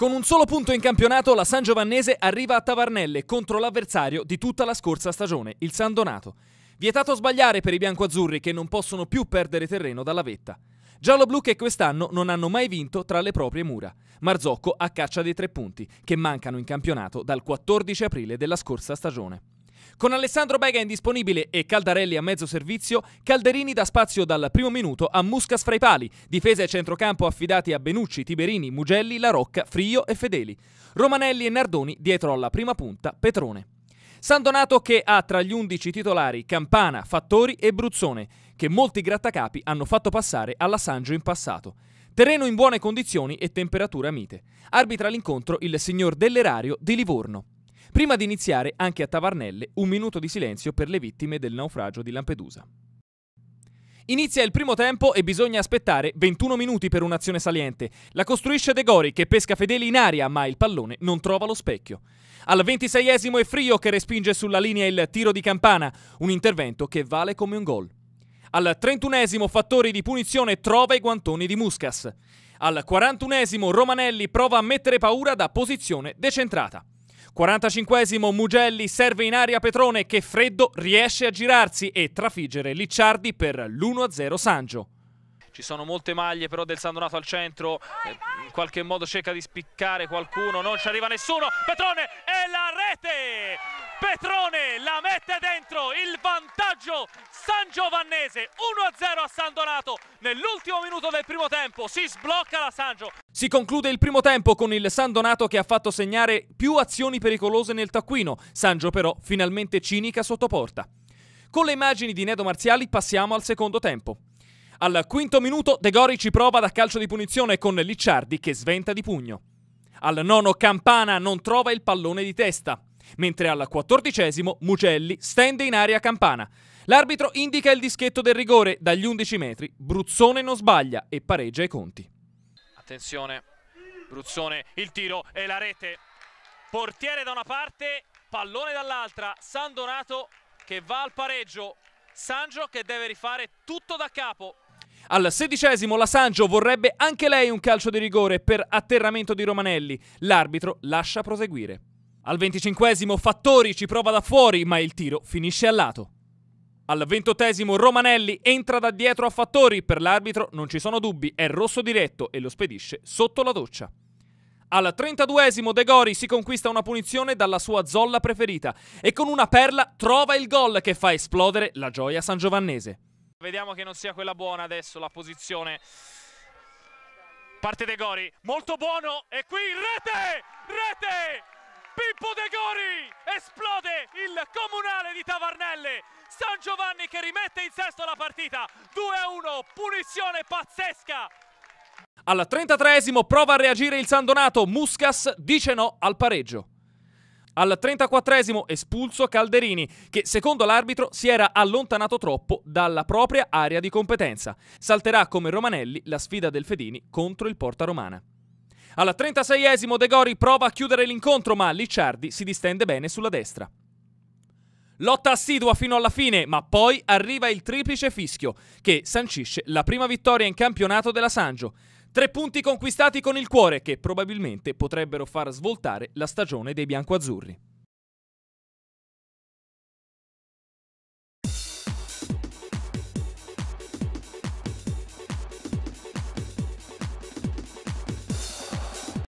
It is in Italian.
Con un solo punto in campionato, la San Giovannese arriva a Tavarnelle contro l'avversario di tutta la scorsa stagione, il San Donato. Vietato sbagliare per i biancoazzurri che non possono più perdere terreno dalla vetta. giallo che quest'anno non hanno mai vinto tra le proprie mura. Marzocco a caccia dei tre punti, che mancano in campionato dal 14 aprile della scorsa stagione. Con Alessandro Bega indisponibile e Caldarelli a mezzo servizio, Calderini dà spazio dal primo minuto a Muscas fra i pali, difesa e centrocampo affidati a Benucci, Tiberini, Mugelli, La Rocca, Frio e Fedeli. Romanelli e Nardoni dietro alla prima punta, Petrone. San Donato che ha tra gli undici titolari Campana, Fattori e Bruzzone, che molti grattacapi hanno fatto passare alla Sangio in passato. Terreno in buone condizioni e temperatura mite. Arbitra l'incontro il signor dell'erario di Livorno. Prima di iniziare, anche a Tavarnelle, un minuto di silenzio per le vittime del naufragio di Lampedusa. Inizia il primo tempo e bisogna aspettare 21 minuti per un'azione saliente. La costruisce De Gori che pesca fedeli in aria, ma il pallone non trova lo specchio. Al 26esimo è Frio che respinge sulla linea il tiro di campana, un intervento che vale come un gol. Al 31esimo Fattori di punizione trova i guantoni di Muscas. Al 41esimo Romanelli prova a mettere paura da posizione decentrata. 45esimo Mugelli serve in aria Petrone che freddo riesce a girarsi e trafiggere Licciardi per l'1-0 Sangio. Ci sono molte maglie però del San Donato al centro, eh, in qualche modo cerca di spiccare qualcuno, non ci arriva nessuno, Petrone è la rete! Petrone la mette dentro, il vantaggio Giovannese 1-0 a San Donato nell'ultimo minuto del primo tempo si sblocca la Sangio si conclude il primo tempo con il San Donato che ha fatto segnare più azioni pericolose nel taccuino Sangio però finalmente cinica sotto porta con le immagini di Nedo Marziali passiamo al secondo tempo al quinto minuto De Gori ci prova da calcio di punizione con Licciardi che sventa di pugno al nono Campana non trova il pallone di testa mentre al quattordicesimo Mugelli stende in aria campana. L'arbitro indica il dischetto del rigore dagli 11 metri, Bruzzone non sbaglia e pareggia i conti. Attenzione, Bruzzone, il tiro e la rete. Portiere da una parte, pallone dall'altra, San Donato che va al pareggio, Sangio che deve rifare tutto da capo. Al sedicesimo la Sangio vorrebbe anche lei un calcio di rigore per atterramento di Romanelli. L'arbitro lascia proseguire. Al venticinquesimo Fattori ci prova da fuori, ma il tiro finisce a lato. Al ventottesimo Romanelli entra da dietro a Fattori, per l'arbitro non ci sono dubbi, è rosso diretto e lo spedisce sotto la doccia. Al 32 De Gori si conquista una punizione dalla sua zolla preferita e con una perla trova il gol che fa esplodere la gioia sangiovannese. Vediamo che non sia quella buona adesso la posizione. Parte De Gori, molto buono e qui rete! Rete! Pippo De Gori! Esplode il comunale di Tavarnelle. San Giovanni che rimette in sesto la partita. 2-1, punizione pazzesca. Al 33esimo prova a reagire il San Donato. Muscas dice no al pareggio. Al 34esimo espulso Calderini, che secondo l'arbitro si era allontanato troppo dalla propria area di competenza. Salterà come Romanelli la sfida del Fedini contro il Porta Romana. Alla 36esimo De Gori prova a chiudere l'incontro, ma Licciardi si distende bene sulla destra. Lotta assidua fino alla fine, ma poi arriva il triplice fischio, che sancisce la prima vittoria in campionato della Sanjo. Tre punti conquistati con il cuore, che probabilmente potrebbero far svoltare la stagione dei biancoazzurri.